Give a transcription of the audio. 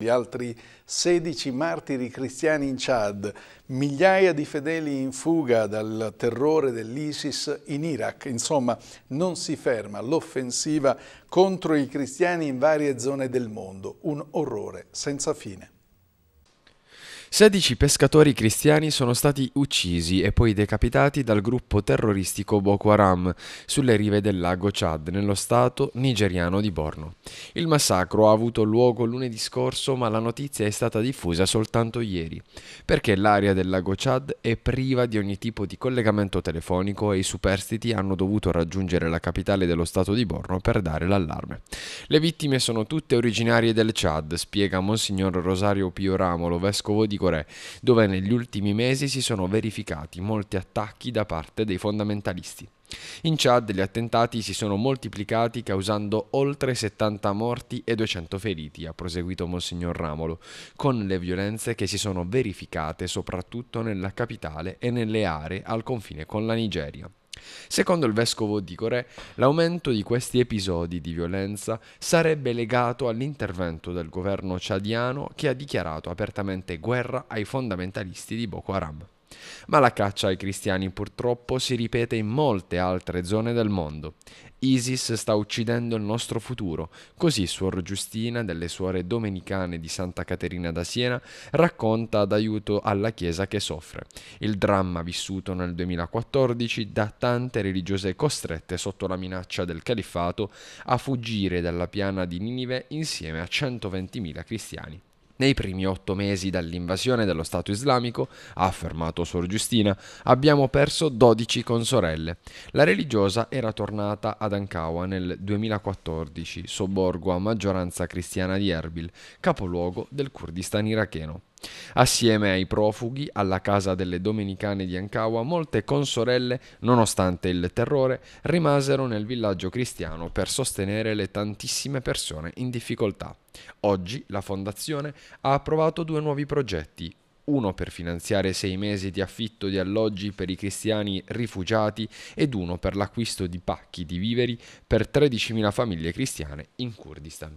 Gli altri 16 martiri cristiani in Chad, migliaia di fedeli in fuga dal terrore dell'ISIS in Iraq. Insomma, non si ferma l'offensiva contro i cristiani in varie zone del mondo. Un orrore senza fine. 16 pescatori cristiani sono stati uccisi e poi decapitati dal gruppo terroristico Boko Haram sulle rive del lago Chad, nello stato nigeriano di Borno. Il massacro ha avuto luogo lunedì scorso, ma la notizia è stata diffusa soltanto ieri, perché l'area del lago Chad è priva di ogni tipo di collegamento telefonico e i superstiti hanno dovuto raggiungere la capitale dello stato di Borno per dare l'allarme. Le vittime sono tutte originarie del Chad, spiega Monsignor Rosario Pio Ramolo, vescovo di vigore, dove negli ultimi mesi si sono verificati molti attacchi da parte dei fondamentalisti. In Chad gli attentati si sono moltiplicati causando oltre 70 morti e 200 feriti, ha proseguito Monsignor Ramolo, con le violenze che si sono verificate soprattutto nella capitale e nelle aree al confine con la Nigeria. Secondo il vescovo di Corè, l'aumento di questi episodi di violenza sarebbe legato all'intervento del governo ciadiano che ha dichiarato apertamente guerra ai fondamentalisti di Boko Haram. Ma la caccia ai cristiani purtroppo si ripete in molte altre zone del mondo. ISIS sta uccidendo il nostro futuro, così Suor Giustina delle suore domenicane di Santa Caterina da Siena racconta ad aiuto alla Chiesa che soffre. Il dramma vissuto nel 2014 da tante religiose costrette sotto la minaccia del califfato a fuggire dalla piana di Ninive insieme a 120.000 cristiani. Nei primi otto mesi dall'invasione dello Stato islamico, ha affermato Sor Giustina, abbiamo perso 12 consorelle. La religiosa era tornata ad Ankawa nel 2014, sobborgo a maggioranza cristiana di Erbil, capoluogo del Kurdistan iracheno. Assieme ai profughi, alla casa delle domenicane di Ankawa, molte consorelle, nonostante il terrore, rimasero nel villaggio cristiano per sostenere le tantissime persone in difficoltà. Oggi la fondazione ha approvato due nuovi progetti, uno per finanziare sei mesi di affitto di alloggi per i cristiani rifugiati ed uno per l'acquisto di pacchi di viveri per 13.000 famiglie cristiane in Kurdistan.